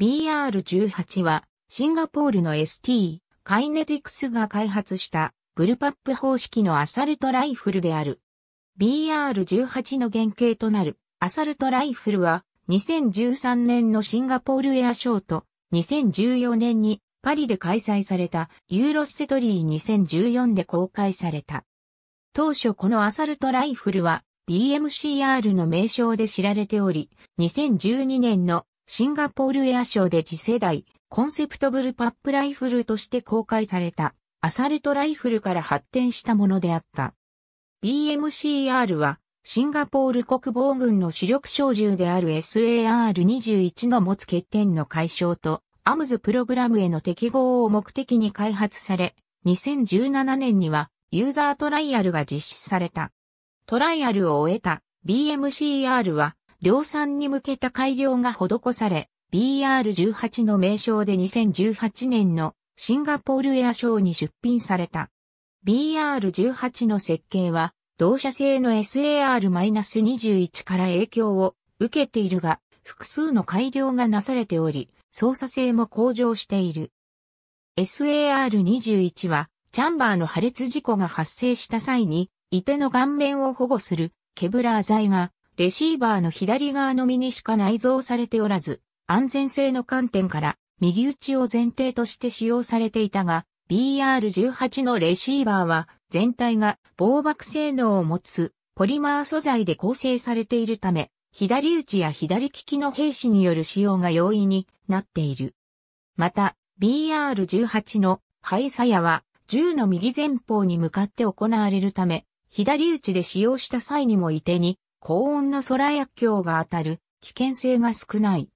BR18 はシンガポールの ST カイネティクスが開発したブルパップ方式のアサルトライフルである。BR18 の原型となるアサルトライフルは2013年のシンガポールエアショーと2014年にパリで開催されたユーロセトリー2014で公開された。当初このアサルトライフルは BMCR の名称で知られており、2012年のシンガポールエアショーで次世代、コンセプトブルパップライフルとして公開された、アサルトライフルから発展したものであった。BMCR は、シンガポール国防軍の主力小銃である SAR-21 の持つ欠点の解消と、アムズプログラムへの適合を目的に開発され、2017年にはユーザートライアルが実施された。トライアルを終えた BMCR は量産に向けた改良が施され、BR18 の名称で2018年のシンガポールエアショーに出品された。BR18 の設計は、同社製の SAR-21 から影響を受けているが、複数の改良がなされており、操作性も向上している。SAR-21 は、チャンバーの破裂事故が発生した際に、いての顔面を保護するケブラー剤がレシーバーの左側のみにしか内蔵されておらず、安全性の観点から右打ちを前提として使用されていたが、BR18 のレシーバーは全体が防爆性能を持つポリマー素材で構成されているため、左打ちや左利きの兵士による使用が容易になっている。また、BR18 の廃さやは銃の右前方に向かって行われるため、左打ちで使用した際にも射手に高温の空薬莢が当たる危険性が少ない。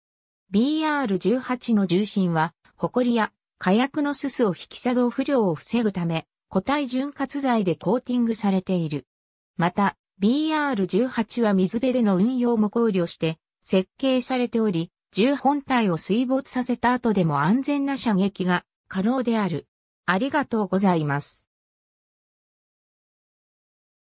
BR18 の重心は、ホコリや火薬のすすを引き作動不良を防ぐため、固体潤滑剤でコーティングされている。また、BR18 は水辺での運用も考慮して設計されており、銃本体を水没させた後でも安全な射撃が可能である。ありがとうございます。